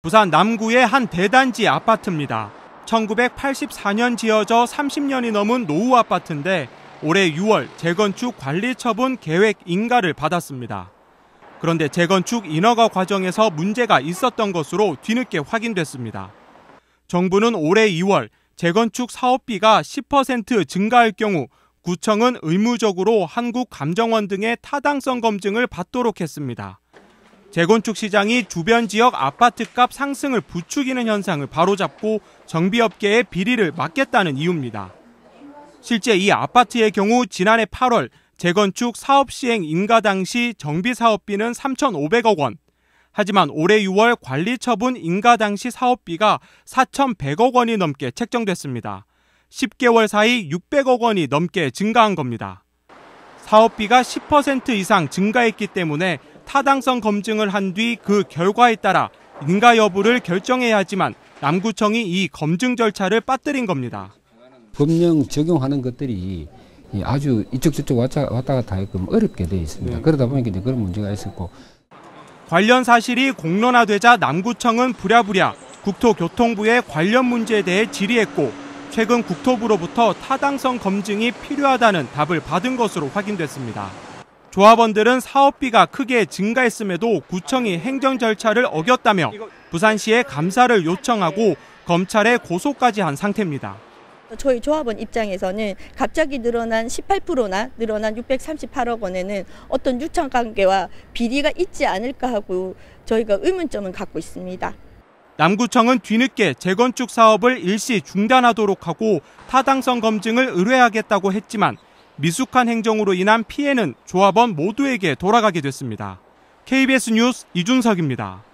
부산 남구의 한 대단지 아파트입니다. 1984년 지어져 30년이 넘은 노후 아파트인데 올해 6월 재건축 관리 처분 계획 인가를 받았습니다. 그런데 재건축 인허가 과정에서 문제가 있었던 것으로 뒤늦게 확인됐습니다. 정부는 올해 2월 재건축 사업비가 10% 증가할 경우 구청은 의무적으로 한국감정원 등의 타당성 검증을 받도록 했습니다. 재건축 시장이 주변 지역 아파트값 상승을 부추기는 현상을 바로잡고 정비업계의 비리를 막겠다는 이유입니다. 실제 이 아파트의 경우 지난해 8월 재건축 사업 시행 인가 당시 정비 사업비는 3,500억 원. 하지만 올해 6월 관리 처분 인가 당시 사업비가 4,100억 원이 넘게 책정됐습니다. 10개월 사이 600억 원이 넘게 증가한 겁니다. 사업비가 10% 이상 증가했기 때문에 타당성 검증을 한 뒤 그 결과에 따라 인가 여부를 결정해야 하지만 남구청이 이 검증 절차를 빠뜨린 겁니다. 법령 적용하는 것들이 아주 이쪽 저쪽 왔다, 갔다 하끔 어렵게 되 있습니다. 네. 그러다 보니까 이제 그런 문제가 있었고 관련 사실이 공론화되자 남구청은 부랴부랴 국토교통부의 관련 문제에 대해 질의했고 최근 국토부로부터 타당성 검증이 필요하다는 답을 받은 것으로 확인됐습니다. 조합원들은 사업비가 크게 증가했음에도 구청이 행정 절차를 어겼다며 부산시에 감사를 요청하고 검찰에 고소까지 한 상태입니다. 저희 조합원 입장에서는 갑자기 늘어난 18%나 늘어난 638억 원에는 어떤 유착 관계와 비리가 있지 않을까 하고 저희가 의문점을 갖고 있습니다. 남구청은 뒤늦게 재건축 사업을 일시 중단하도록 하고 타당성 검증을 의뢰하겠다고 했지만 미숙한 행정으로 인한 피해는 조합원 모두에게 돌아가게 됐습니다. KBS 뉴스 이준석입니다.